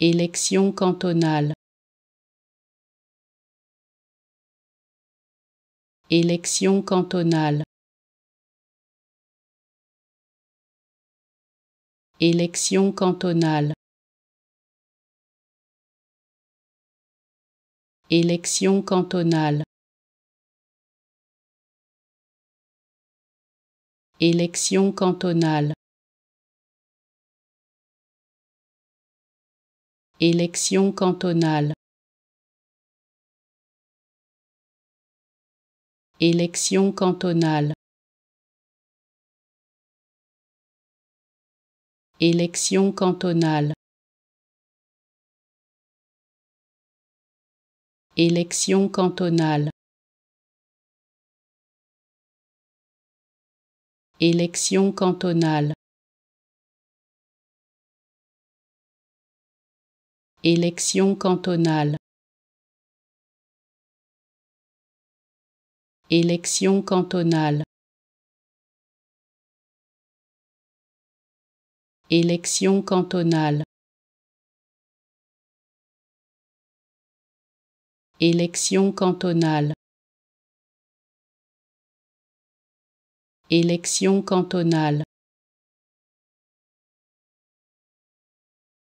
Élection cantonale. Élection cantonale. Élection cantonale. Élection cantonale. Élection cantonale. Élection cantonale. Élection cantonale. Élection cantonale. Élection cantonale. Élection cantonale. Élection cantonale. Élection cantonale. Élection cantonale. Élection cantonale. Élection cantonale.